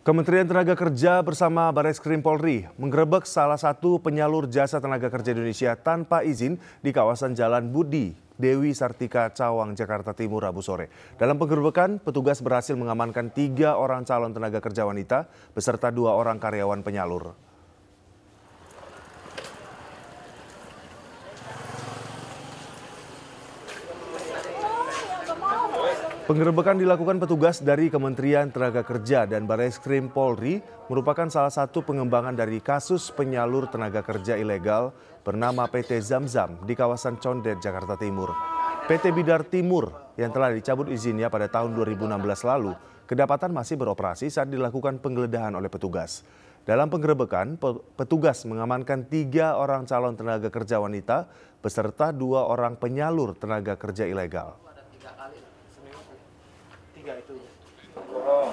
Kementerian Tenaga Kerja bersama Baris Krim Polri menggerebek salah satu penyalur jasa tenaga kerja Indonesia tanpa izin di kawasan Jalan Budi Dewi Sartika Cawang, Jakarta Timur, Rabu sore. Dalam penggerbekan, petugas berhasil mengamankan tiga orang calon tenaga kerja wanita beserta dua orang karyawan penyalur. Penggerebekan dilakukan petugas dari Kementerian Tenaga Kerja dan Baris Krim Polri merupakan salah satu pengembangan dari kasus penyalur tenaga kerja ilegal bernama PT Zamzam di kawasan Condet, Jakarta Timur. PT Bidar Timur yang telah dicabut izinnya pada tahun 2016 lalu kedapatan masih beroperasi saat dilakukan penggeledahan oleh petugas. Dalam penggerebekan, petugas mengamankan tiga orang calon tenaga kerja wanita beserta dua orang penyalur tenaga kerja ilegal. guy too.